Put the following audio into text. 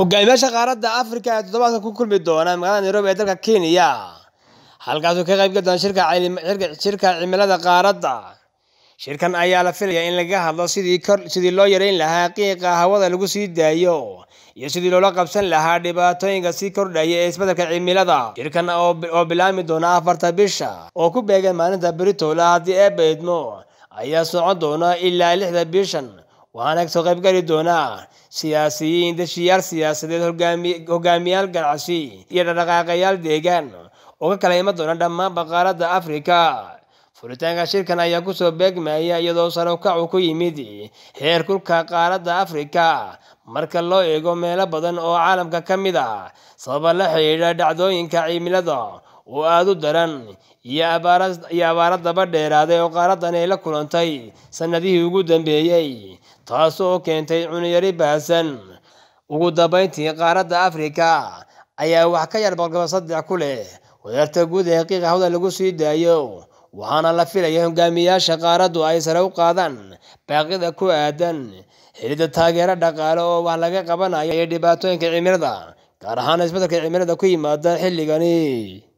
hogaamiyaasha qaaradda afrika ee toddobaadka ku kulmi doona magaalada nairobi ee dalka kenya halkaasuu ka qaybgal doona shirka cimilada qaaradda shirkan ayaa la filayaa in laga hadlo sidii loo yareyn lahaa qiiqa hawada lagu sii daayo iyo sidii loola qabsan lahaa dhibaatooyinka sii kordhaya ee isbeddelka cimilada shirkan oo bilaami doona afarta bisha oo ku beegan maalinta beritola haddii ee ayaa socon doona ilaa lixda bishan waxaana eeg soo qayb geli doonaa siyaasiyiin dashiyaal siyaasadeed hogaamiyaal ganacsi iyo dhaqdhaqaaqayaal deegaan oo ka kala iman doona dhammaan baqaaradda afrika furitaanka shirkan ayaa kusoo beegmaya iyadoo sarokac ku yimid heer kulka qaaradda afrika marka loo eego meelo badan oo caalamka ka mid ah sababa la xidhiidha dhacdooyinka cimilada oo aada u daran iyo abaaro daba dheeraaday oo qaaradan ay la kulantay sannadihii ugu dambeeyey taasoo keentay cunyari bahasan ugu dambayntii qaaradda afrika ayaa wax ka yar boqolkiiba saddex ku leh wadarta guud ee qiiqa hawda lagu sii daayo waxaana la filaya hogaamiyaasha qaaraddu ay sare u qaadaan baaqida ku aadan helida taageero dhaqaale oo wax laga qabanayo iyo dhibaatooyinka cimilada gaar ahaan isbedelka cimirada ku yimaada xilligani